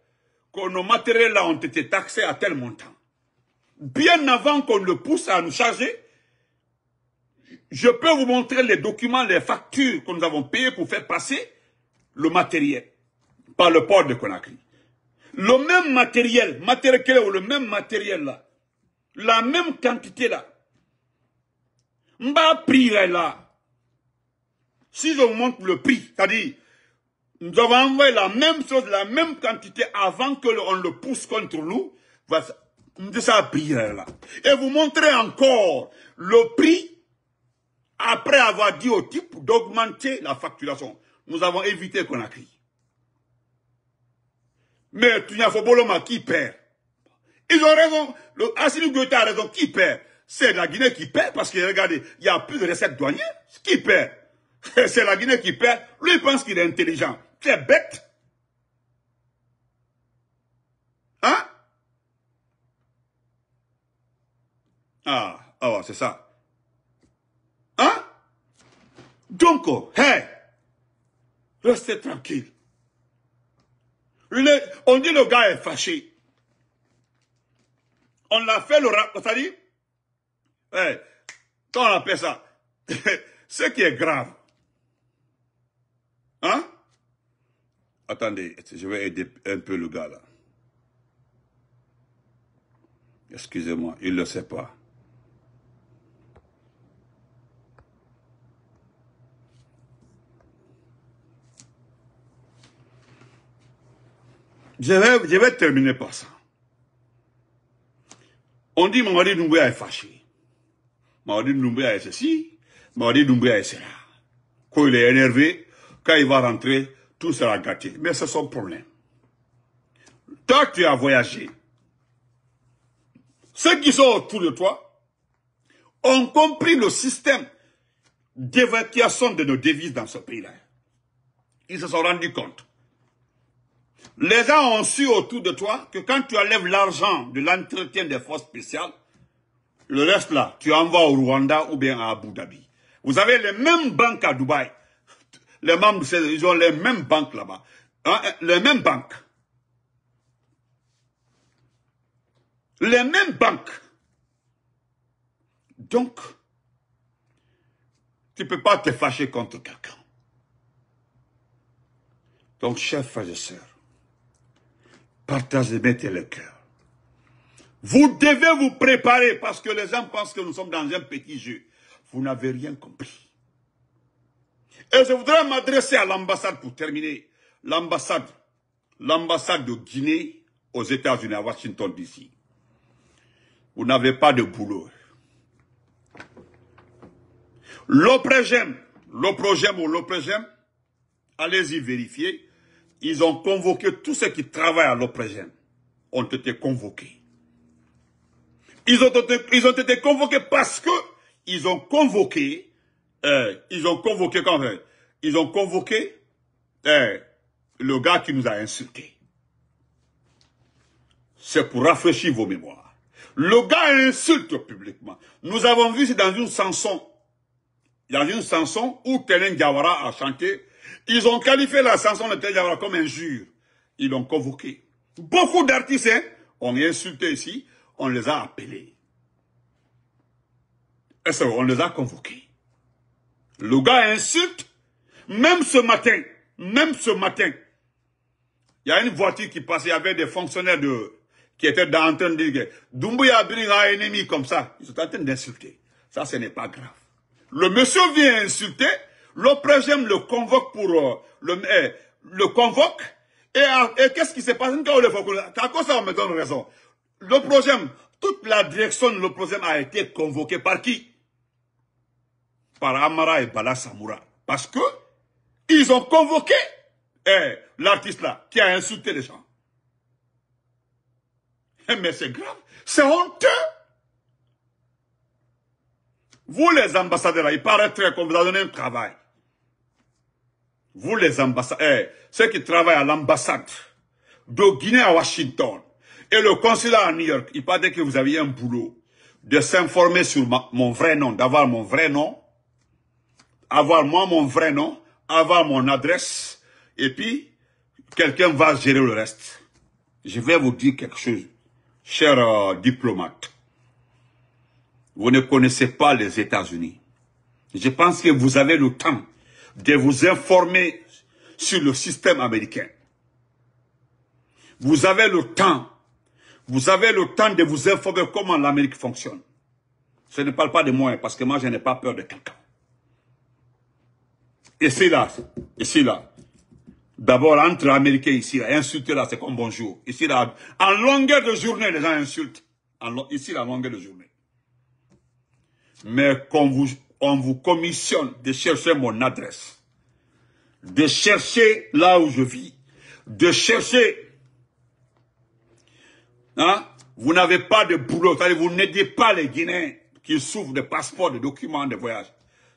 que nos matériels là ont été taxés à tel montant, bien avant qu'on le pousse à nous charger, je peux vous montrer les documents, les factures que nous avons payées pour faire passer le matériel par le port de Conakry. Le même matériel, matériel ou le même matériel là, la même quantité là, va prix là. Si je vous montre le prix, c'est-à-dire, nous avons envoyé la même chose, la même quantité avant que l'on le pousse contre nous, et vous montrez encore le prix après avoir dit au type d'augmenter la facturation. Nous avons évité qu'on a crié. Mais Boloma qui perd. Ils ont raison. Le Assinou a raison. Qui perd C'est la Guinée qui perd parce que regardez, il n'y a plus de recettes douanières. Qui perd C'est la Guinée qui perd. Lui pense qu'il est intelligent. C'est bête. Ah, ah, c'est ça. Hein Donc, hey, restez tranquille. on dit le gars est fâché. On l'a fait le rap, t'as dit Hé, Quand on appelle ça, ce qui est grave, hein Attendez, je vais aider un peu le gars là. Excusez-moi, il ne le sait pas. Je vais, je vais terminer par ça. On dit Mamadi Doumbouya est fâché. Mamadi Doumbouya est ceci, Mamadi Doumbouya est cela. Quand il est énervé, quand il va rentrer, tout sera gâté. Mais c'est son problème. Toi, tu as voyagé. Ceux qui sont autour de toi ont compris le système d'évacuation de nos devises dans ce pays-là. Ils se sont rendus compte. Les gens ont su autour de toi que quand tu enlèves l'argent de l'entretien des forces spéciales, le reste là, tu envoies au Rwanda ou bien à Abu Dhabi. Vous avez les mêmes banques à Dubaï. Les membres de ces, ils ont les mêmes banques là-bas. Hein, hein, les mêmes banques. Les mêmes banques. Donc, tu ne peux pas te fâcher contre quelqu'un. Donc, chers frères et partagez, mettez le cœur. Vous devez vous préparer parce que les gens pensent que nous sommes dans un petit jeu. Vous n'avez rien compris. Et je voudrais m'adresser à l'ambassade pour terminer. L'ambassade, l'ambassade de Guinée aux États-Unis, à Washington d'ici. Vous n'avez pas de boulot. Le projet, ou projet. allez-y vérifier. Ils ont convoqué tous ceux qui travaillent à l'oppression. Ont été convoqués. Ils ont été, ils ont été convoqués parce que ils ont convoqué, euh, ils ont convoqué quand même, ils ont convoqué euh, le gars qui nous a insultés. C'est pour rafraîchir vos mémoires. Le gars insulte publiquement. Nous avons vu, c'est dans une chanson, dans une chanson où Telen Gawara a chanté ils ont qualifié la chanson de Tejara comme injure. Ils l'ont convoqué. Beaucoup d'artistes, hein, ont insulté ici, on les a appelés. Eh, on les a convoqués. Le gars insulte, même ce matin, même ce matin, il y a une voiture qui passait, il y avait des fonctionnaires de, qui étaient en train de dire Dumbuya Doumbouya un ennemi comme ça. Ils sont en train d'insulter. Ça, ce n'est pas grave. Le monsieur vient insulter, le projet le convoque pour euh, le, eh, le convoque. Euh, et, qu'est-ce qui se passe À quoi ça me donne raison Le projet, toute la direction de le a été convoquée par qui Par Amara et Bala Samoura. Parce que ils ont convoqué eh, l'artiste là qui a insulté les gens. Eh, mais c'est grave, c'est honteux. Vous les ambassadeurs là, il paraît très qu'on vous a donné un travail vous les ambassadeurs, eh, ceux qui travaillent à l'ambassade de Guinée à Washington et le consulat à New York, il paraît que vous aviez un boulot de s'informer sur mon vrai nom, d'avoir mon vrai nom, avoir moi mon vrai nom, avoir mon adresse, et puis quelqu'un va gérer le reste. Je vais vous dire quelque chose, cher euh, diplomate. Vous ne connaissez pas les États-Unis. Je pense que vous avez le temps de vous informer sur le système américain. Vous avez le temps. Vous avez le temps de vous informer comment l'Amérique fonctionne. Je ne parle pas de moi, hein, parce que moi, je n'ai pas peur de quelqu'un. Ici, là, ici, là. D'abord, entre Américains ici, là, insulter là, c'est comme bonjour. Ici, là, en longueur de journée, les gens insultent. ici, la longueur de journée. Mais quand vous, on vous commissionne de chercher mon adresse, de chercher là où je vis, de chercher. Hein? Vous n'avez pas de boulot, cest à vous n'aidez pas les Guinéens qui souffrent de passeports, de documents de voyage.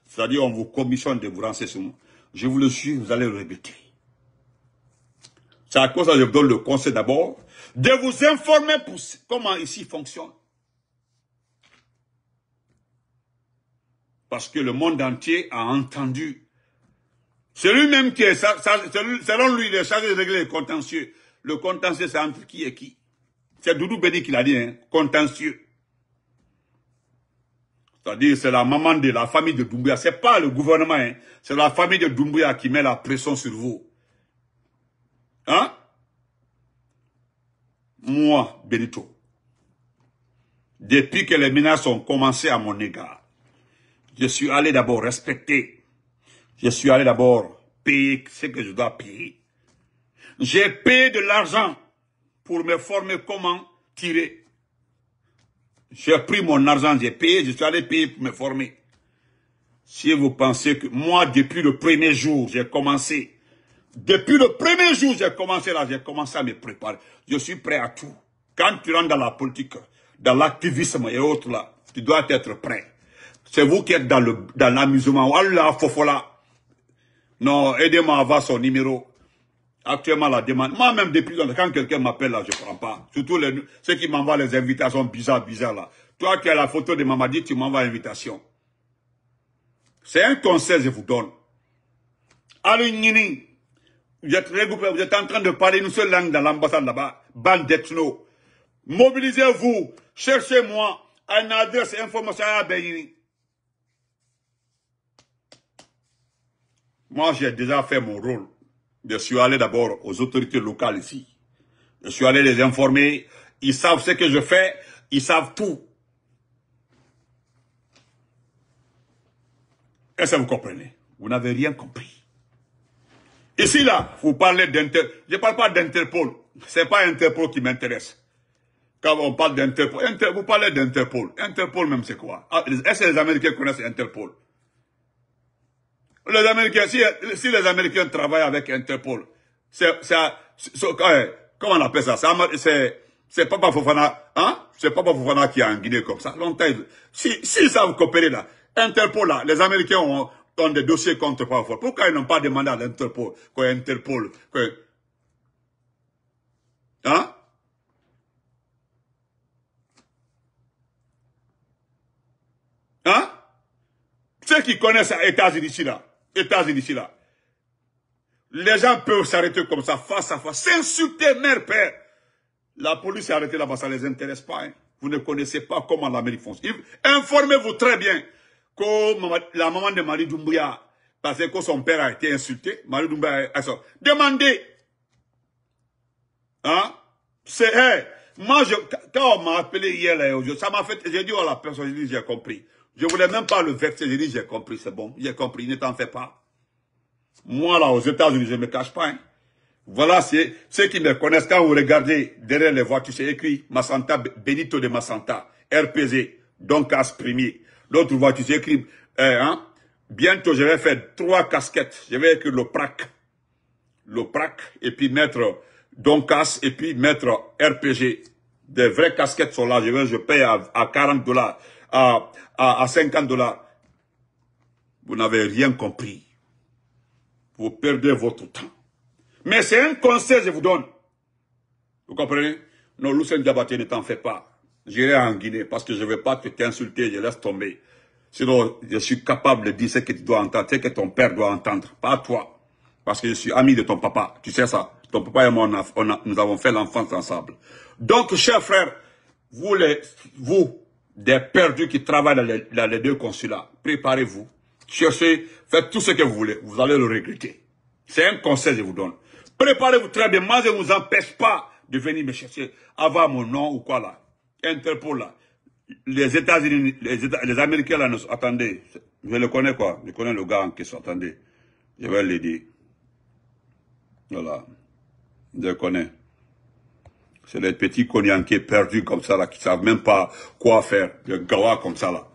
C'est-à-dire on vous commissionne de vous renseigner sur moi. Je vous le suis, vous allez le répéter. C'est à cause que je vous donne le conseil d'abord de vous informer pour comment ici fonctionne parce que le monde entier a entendu. C'est lui-même qui est, selon lui, il est chargé de régler les contentieux. Le contentieux, c'est entre qui et qui. C'est Doudou Béni qui l'a dit, hein, contentieux. C'est-à-dire, c'est la maman de la famille de Doumbouya. C'est pas le gouvernement, hein. C'est la famille de Doumbouya qui met la pression sur vous. Hein? Moi, Benito. Depuis que les menaces ont commencé à mon égard, je suis allé d'abord respecter. Je suis allé d'abord payer ce que je dois payer. J'ai payé de l'argent pour me former comment tirer. J'ai pris mon argent, j'ai payé, je suis allé payer pour me former. Si vous pensez que moi, depuis le premier jour, j'ai commencé. Depuis le premier jour, j'ai commencé là, j'ai commencé à me préparer. Je suis prêt à tout. Quand tu rentres dans la politique, dans l'activisme et autres là, tu dois être prêt. C'est vous qui êtes dans le dans l'amusement. Allah fofola. Non, aidez-moi à avoir son numéro. Actuellement, la demande. Moi-même, depuis quand quelqu'un m'appelle là, je prends pas. Surtout les, ceux qui m'envoient les invitations bizarres, bizarres là. Toi qui as la photo de Mamadi, tu m'envoies l'invitation. C'est un conseil, je vous donne. Allez, Nini. Vous êtes vous en train de parler une seule langue dans l'ambassade là-bas. Bande d'ethno. Mobilisez-vous. Cherchez-moi une adresse information à Benini. Moi, j'ai déjà fait mon rôle. Je suis allé d'abord aux autorités locales ici. Je suis allé les informer. Ils savent ce que je fais. Ils savent tout. Est-ce que vous comprenez Vous n'avez rien compris. Ici, là, vous parlez d'Interpol. Je ne parle pas d'Interpol. Ce n'est pas Interpol qui m'intéresse. Quand on parle d'Interpol, vous parlez d'Interpol. Interpol même, c'est quoi ah, Est-ce que les Américains connaissent Interpol les Américains, si, les Américains travaillent avec Interpol, c'est, comment on appelle ça? C'est, Papa Fofana, hein? C'est Papa Fofana qui est en Guinée comme ça. si, ils savent coopérer là, Interpol là, les Américains ont, des dossiers contre Papa Fofana. Pourquoi ils n'ont pas demandé à l'Interpol, Quoi, Interpol, hein? Hein? Ceux qui connaissent les États-Unis là, États-Unis ici là. Les gens peuvent s'arrêter comme ça, face à face, s'insulter mère, père. La police est arrêtée là-bas, ça les intéresse pas. Hein. Vous ne connaissez pas comment l'Amérique fonctionne. Informez-vous très bien que la maman de Marie Doumbouya, parce que son père a été insulté, Marie Doumbouya a Demandez. Hein? C'est, moi, quand on m'a appelé hier, ça m'a fait, j'ai dit à oh, la personne, j'ai compris. Je voulais même pas le verser, J'ai compris, c'est bon. J'ai compris, ne t'en fais pas. Moi, là, aux États-Unis, je ne me cache pas. Hein. Voilà, c'est ceux qui me connaissent, quand vous regardez derrière les voitures, c'est écrit Massanta, Benito de Massanta, RPG, Doncas Premier. L'autre voiture, c'est écrit, euh, hein, bientôt je vais faire trois casquettes. Je vais écrire le PRAC, le PRAC, et puis mettre Doncas, et puis mettre RPG. Des vraies casquettes sont là, je, vais, je paye à, à 40 dollars à, 50 dollars. Vous n'avez rien compris. Vous perdez votre temps. Mais c'est un conseil que je vous donne. Vous comprenez Non, Lucien Diabaté, ne t'en fais pas. J'irai en Guinée parce que je ne veux pas te t'insulter, je laisse tomber. Sinon, je suis capable de dire ce que tu dois entendre, ce que ton père doit entendre, pas toi. Parce que je suis ami de ton papa, tu sais ça. Ton papa et moi, on nous avons fait l'enfance ensemble. Donc, chers frères, vous, les, vous, des perdus qui travaillent dans les, deux consulats. Préparez-vous, cherchez, faites tout ce que vous voulez, vous allez le regretter. C'est un conseil que je vous donne. Préparez-vous très bien, moi je ne vous empêche pas de venir me chercher, avoir mon nom ou quoi là, Interpol là. Les États-Unis, les, Américains là, nous, attendez, je le connais quoi, je connais le gars qui question, je vais le dire. Voilà, je connais. C'est les petits sont perdus comme ça, là, qui savent même pas quoi faire. Les Gawa comme ça, là.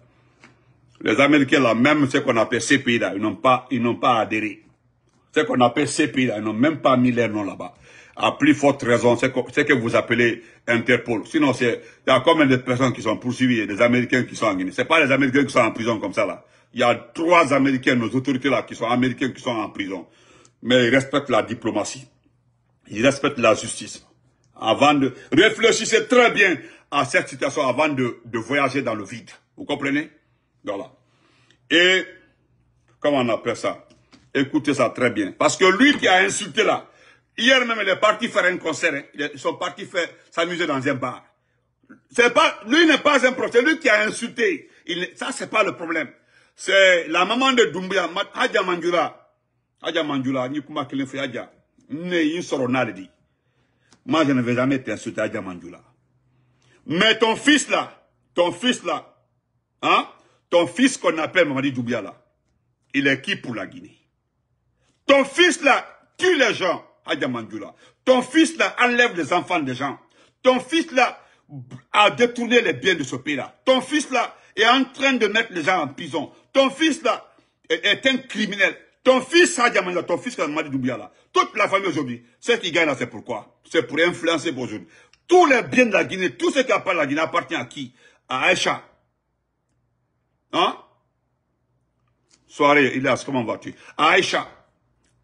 Les Américains, là, même ce qu'on appelle ces pays-là, ils n'ont pas, ils pas adhéré. Ce qu'on appelle ces pays-là, ils n'ont même pas mis leur nom là-bas. À plus forte raison, c'est que, que vous appelez Interpol. Sinon, c'est, il y a combien de personnes qui sont poursuivies, des Américains qui sont en Guinée. C'est pas les Américains qui sont en prison comme ça, là. Il y a trois Américains, nos autorités là, qui sont Américains, qui sont en prison. Mais ils respectent la diplomatie. Ils respectent la justice avant de... Réfléchissez très bien à cette situation avant de, de voyager dans le vide. Vous comprenez Voilà. Et, comment on appelle ça Écoutez ça très bien. Parce que lui qui a insulté là, hier même, il est parti faire un concert. Hein. Ils sont partis faire s'amuser dans un bar. C'est pas, lui n'est pas un proche, c'est lui qui a insulté. ça, c'est pas le problème. C'est la maman de Doumbia, Hadja Mandjula. Hadja Mandjula, Nikuma Kilinfe Hadja. Ne, il moi, je ne vais jamais t'insulter à Diamandoula. Mais ton fils là, ton fils là, hein, ton fils qu'on appelle Mamadi Doubia là, il est qui pour la Guinée Ton fils là tue les gens à Diamandoula. Ton fils là enlève les enfants des gens. Ton fils là a détourné les biens de ce pays là. Ton fils là est en train de mettre les gens en prison. Ton fils là est un criminel. Ton fils a ton fils Kamadi Doubiala, toute la famille aujourd'hui, ce qui gagne là, c'est pourquoi C'est pour influencer vos aujourd'hui. Tous les biens de la Guinée, tout ce qui à la Guinée appartient à qui À Aïcha. Hein Soirée, Ilias, comment vas-tu À Aïcha.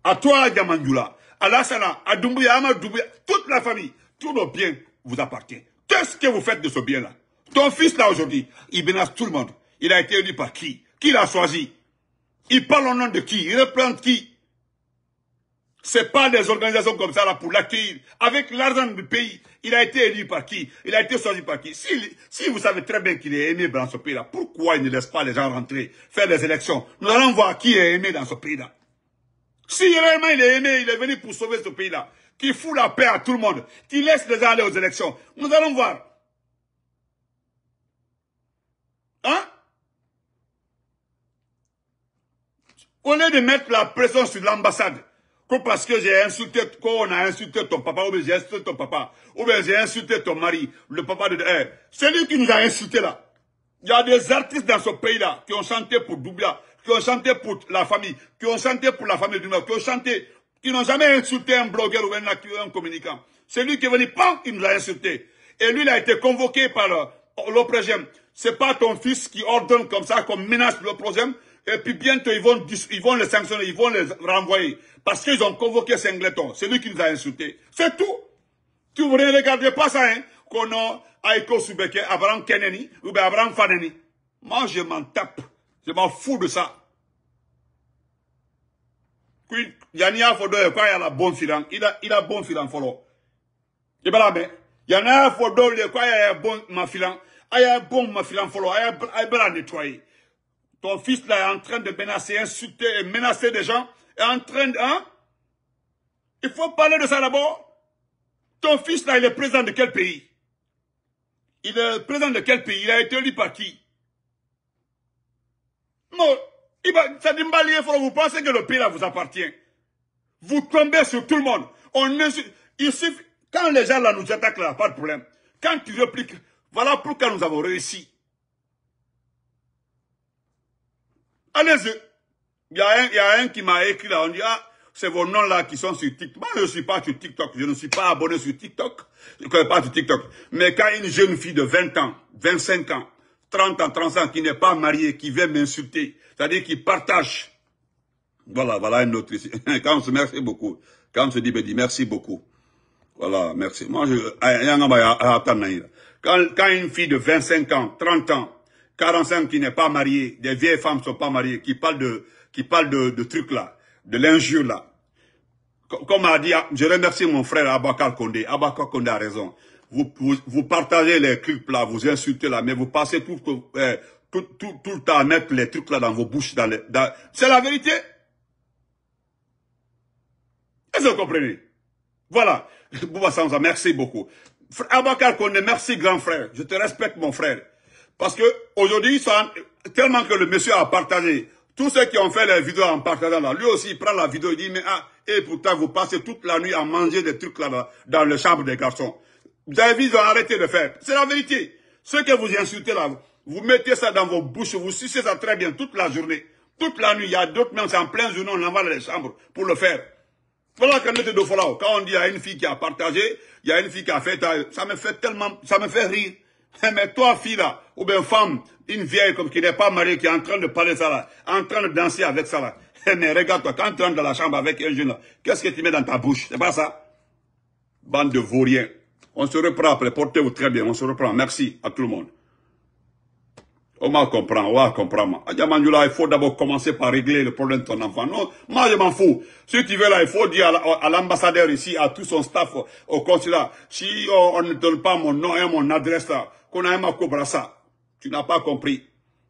À toi, Djamangula. À Lassana, à Doumbouya, à Doumbouya, toute la famille, tous nos biens vous appartiennent. Qu'est-ce que vous faites de ce bien-là Ton fils là aujourd'hui, il menace tout le monde. Il a été élu par qui Qui l'a choisi il parle au nom de qui Il représente qui C'est pas des organisations comme ça là pour l'accueillir. Avec l'argent du pays, il a été élu par qui Il a été choisi par qui si, si, vous savez très bien qu'il est aimé dans ce pays-là, pourquoi il ne laisse pas les gens rentrer, faire des élections Nous allons voir qui est aimé dans ce pays-là. Si réellement il est aimé, il est venu pour sauver ce pays-là, qui fout la paix à tout le monde, qui laisse les gens aller aux élections, nous allons voir. Hein Au lieu de mettre la pression sur l'ambassade, que parce que j'ai insulté, a insulté ton papa, ou bien j'ai insulté ton papa, ou bien j'ai insulté ton mari, le papa de... C'est lui qui nous a insulté là, il y a des artistes dans ce pays-là qui ont chanté pour Doubia, qui ont chanté pour la famille, qui ont chanté pour la famille du Nord, qui ont chanté, qui n'ont jamais insulté un blogueur ou un, communicant. C'est lui qui est venu, pas il nous a insulté. Et lui, il a été convoqué par euh, le, ce C'est pas ton fils qui ordonne comme ça, qu'on menace le et puis bientôt, ils vont, ils vont les sanctionner, ils vont les renvoyer. Parce qu'ils ont convoqué Singleton, c'est lui qui nous a insultés. C'est tout. Tu ne regardez pas ça, hein. Kono, Aiko Subeke, Abraham Keneni, ou bien Abraham Faneni. Moi, je m'en tape. Je m'en fous de ça. Yannia Fodo, quand il a la bonne il a, il a bon filant Folo. Et ben là, mais, Yania Fodo, quand il a bon ma filan, il a bon ma filan, Folo, il a bien nettoyé. Ton fils là est en train de menacer, insulter et euh, menacer des gens. Est en train de... Hein? Il faut parler de ça d'abord. Ton fils là, il est président de quel pays Il est président de quel pays Il a été élu par qui Non, vous pensez que le pays là vous appartient. Vous tombez sur tout le monde. On il suffit, quand les gens là nous attaquent là, pas de problème. Quand tu répliques, voilà pourquoi nous avons réussi. Allez-y. Il y, a un, y a un qui m'a écrit là, on dit, ah, c'est vos noms là qui sont sur TikTok. Moi, je ne suis pas sur TikTok, je ne suis pas abonné sur TikTok, je ne connais pas sur TikTok. Mais quand une jeune fille de 20 ans, 25 ans, 30 ans, 30 ans, qui n'est pas mariée, qui vient m'insulter, c'est-à-dire qui partage. Voilà, voilà une autre ici. Quand on se merci beaucoup. Quand on se dit, ben, dit merci beaucoup. Voilà, merci. Moi, je, ah, quand, quand une fille de 25 ans, 30 ans, 45 qui n'est pas marié, des vieilles femmes ne sont pas mariées, qui parlent de, qui parlent de, trucs là, de l'injure là. Comme a dit, je remercie mon frère Abakar Kondé. Abakar Kondé a raison. Vous, vous, partagez les clips là, vous insultez là, mais vous passez euh, tout, le temps à mettre les trucs là dans vos bouches. C'est la vérité. Est-ce que vous comprenez Voilà. Bouba Samza, merci beaucoup. Abakar Kondé, merci grand frère. Je te respecte mon frère. Parce que aujourd'hui, tellement que le monsieur a partagé, tous ceux qui ont fait les vidéos en partageant là, lui aussi il prend la vidéo, il dit, mais ah, et pourtant vous passez toute la nuit à manger des trucs là, dans la chambre des garçons. Vous avez vu, ils ont arrêté de faire. C'est la vérité. Ceux que vous insultez là, vous mettez ça dans vos bouches, vous sucez ça très bien toute la journée. Toute la nuit, il y a d'autres, même c'est en plein journée, on va dans les chambres pour le faire. Voilà quand on dit à une fille qui a partagé, il y a une fille qui a fait, ça me fait tellement, ça me fait rire. Eh, mais toi, fille là, ou bien femme, une vieille comme qui n'est pas mariée, qui est en train de parler ça là, en train de danser avec ça là. Eh, mais regarde-toi, quand tu rentres dans la chambre avec un jeune là, qu'est-ce que tu mets dans ta bouche C'est pas ça Bande de vauriens. On se reprend après, portez-vous très bien, on se reprend. Merci à tout le monde. On m'a compris on va comprendre. il faut d'abord commencer par régler le problème de ton enfant. Non, moi je m'en fous. Si tu veux là, il faut dire à l'ambassadeur ici, à tout son staff, au consulat, si on ne donne pas mon nom et mon adresse là, tu n'as pas compris.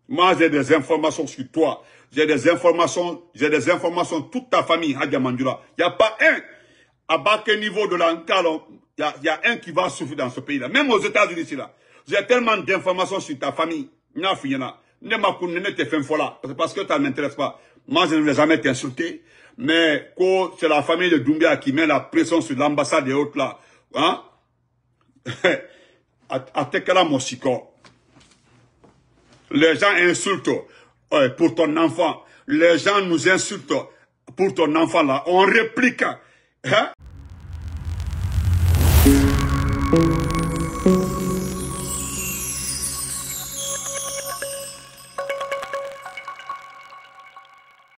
Moi, j'ai des informations sur toi. J'ai des informations, j'ai des informations toute ta famille, Mandula. Il n'y a pas un, à bas que niveau de l'encalon, il y, a, un qui va souffrir dans ce pays-là. Même aux États-Unis, là. J'ai tellement d'informations sur ta famille. Ne ne te Parce que ça ne m'intéresse pas. Moi, je ne vais jamais t'insulter. Mais, c'est la famille de Doumbia qui met la pression sur l'ambassade et autres, là. Hein? mon Mosiko. Les gens insultent euh, pour ton enfant. Les gens nous insultent pour ton enfant là. On réplique. Hein?